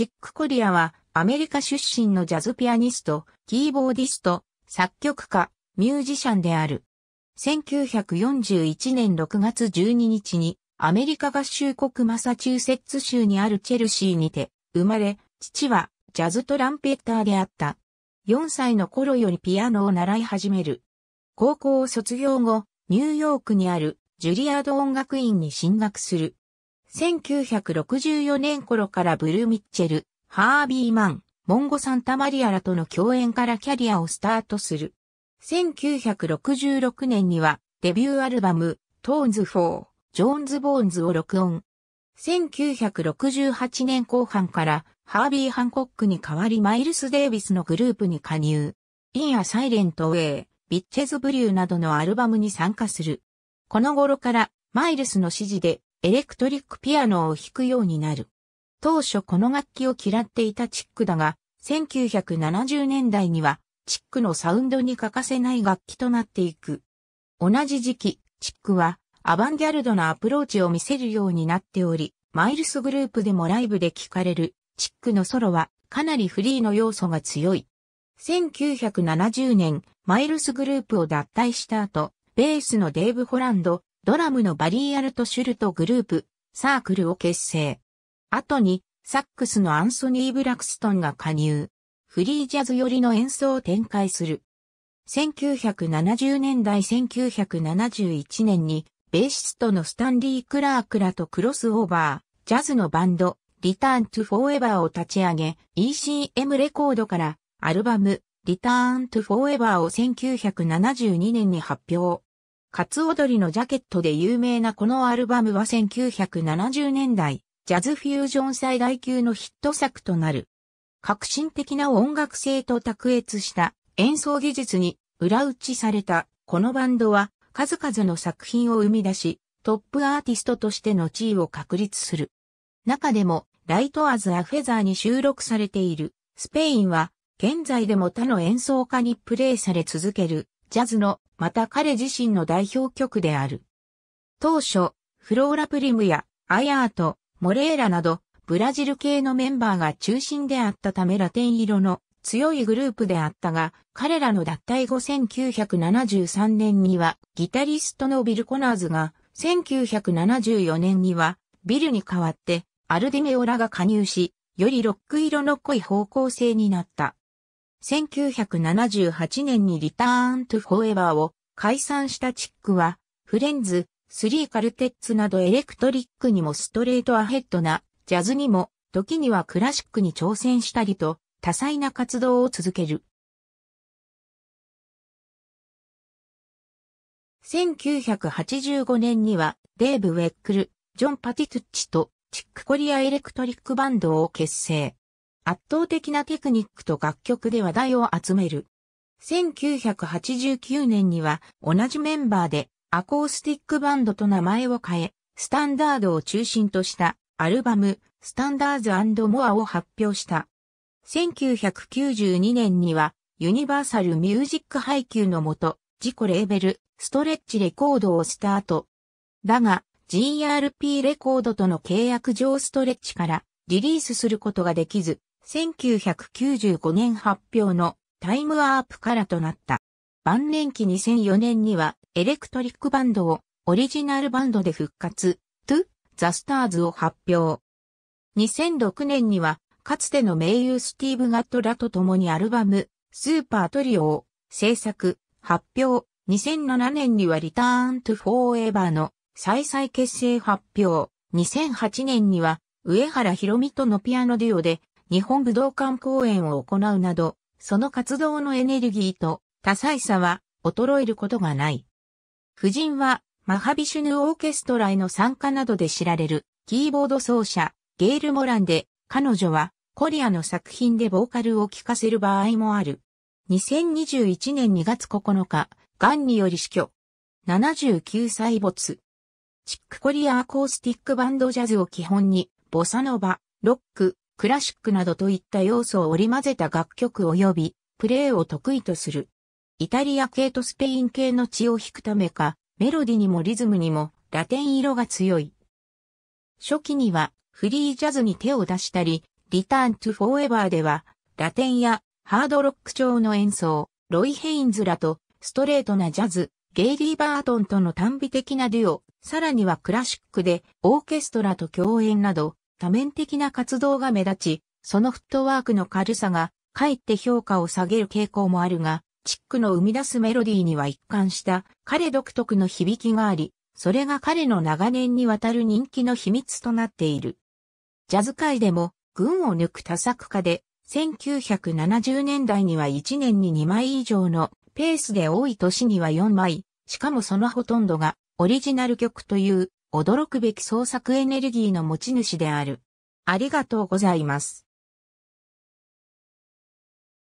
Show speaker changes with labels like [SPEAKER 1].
[SPEAKER 1] チック・コリアはアメリカ出身のジャズピアニスト、キーボーディスト、作曲家、ミュージシャンである。1941年6月12日にアメリカ合衆国マサチューセッツ州にあるチェルシーにて生まれ、父はジャズトランペッターであった。4歳の頃よりピアノを習い始める。高校を卒業後、ニューヨークにあるジュリアード音楽院に進学する。1964年頃からブルー・ミッチェル、ハービー・マン、モンゴ・サンタマリアラとの共演からキャリアをスタートする。1966年にはデビューアルバム、トーンズフォー、ジョーンズ・ボーンズを録音。1968年後半からハービー・ハンコックに代わりマイルス・デイビスのグループに加入。イン・ア・サイレント・ウェイ、ビッチェズ・ブリューなどのアルバムに参加する。この頃からマイルスの指示でエレクトリックピアノを弾くようになる。当初この楽器を嫌っていたチックだが、1970年代にはチックのサウンドに欠かせない楽器となっていく。同じ時期、チックはアバンギャルドなアプローチを見せるようになっており、マイルスグループでもライブで聴かれるチックのソロはかなりフリーの要素が強い。1970年、マイルスグループを脱退した後、ベースのデーブ・ホランド、ドラムのバリー・アルト・シュルトグループ、サークルを結成。後に、サックスのアンソニー・ブラクストンが加入。フリージャズ寄りの演奏を展開する。1970年代1971年に、ベーシストのスタンリー・クラークらとクロスオーバー、ジャズのバンド、リターン・トゥ・フォーエバーを立ち上げ、ECM レコードから、アルバム、リターン・トゥ・フォーエバーを1972年に発表。カツオドリのジャケットで有名なこのアルバムは1970年代、ジャズフュージョン最大級のヒット作となる。革新的な音楽性と卓越した演奏技術に裏打ちされたこのバンドは数々の作品を生み出し、トップアーティストとしての地位を確立する。中でも、ライトアズ・アフェザーに収録されている、スペインは、現在でも他の演奏家にプレイされ続ける、ジャズの、また彼自身の代表曲である。当初、フローラ・プリムやアヤート、モレーラなど、ブラジル系のメンバーが中心であったためラテン色の強いグループであったが、彼らの脱退後1973年には、ギタリストのビル・コナーズが、1974年には、ビルに代わって、アルディメオラが加入し、よりロック色の濃い方向性になった。1978年にリターントゥフォーエバーを解散したチックは、フレンズ、スリーカルテッツなどエレクトリックにもストレートアヘッドな、ジャズにも、時にはクラシックに挑戦したりと、多彩な活動を続ける。1985年には、デーブ・ウェックル、ジョン・パティトゥッチと、チックコリアエレクトリックバンドを結成。圧倒的なテクニックと楽曲で話題を集める。1989年には同じメンバーでアコースティックバンドと名前を変え、スタンダードを中心としたアルバム、スタンダーズモアを発表した。1992年には、ユニバーサルミュージック配給のもと、自己レーベル、ストレッチレコードをスタート。だが、GRP レコードとの契約上ストレッチからリリースすることができず、1995年発表のタイムアープからとなった。晩年期2004年にはエレクトリックバンドをオリジナルバンドで復活、to ザ・スターズを発表。2006年にはかつての名優スティーブ・ガットらと共にアルバムスーパートリオを制作、発表。2007年にはリターン・トゥ・フォーエバーの再々結成発表。2008年には上原ひろみとのピアノデュオで日本武道館公演を行うなど、その活動のエネルギーと多彩さは衰えることがない。夫人はマハビシュヌオーケストラへの参加などで知られるキーボード奏者ゲール・モランで彼女はコリアの作品でボーカルを聴かせる場合もある。2021年2月9日、癌により死去。79歳没。チックコリアアコースティックバンドジャズを基本に、ボサノバ、ロック、クラシックなどといった要素を織り交ぜた楽曲及びプレーを得意とする。イタリア系とスペイン系の血を引くためか、メロディにもリズムにもラテン色が強い。初期にはフリージャズに手を出したり、リターントゥフォーエバーではラテンやハードロック調の演奏、ロイ・ヘインズらとストレートなジャズ、ゲイリー・バートンとの短美的なデュオ、さらにはクラシックでオーケストラと共演など、多面的な活動が目立ち、そのフットワークの軽さが、かえって評価を下げる傾向もあるが、チックの生み出すメロディーには一貫した彼独特の響きがあり、それが彼の長年にわたる人気の秘密となっている。ジャズ界でも群を抜く多作家で、1970年代には1年に2枚以上のペースで多い年には4枚、しかもそのほとんどがオリジナル曲という驚くべき創作エネルギーの持ち主である。ありがとうございます。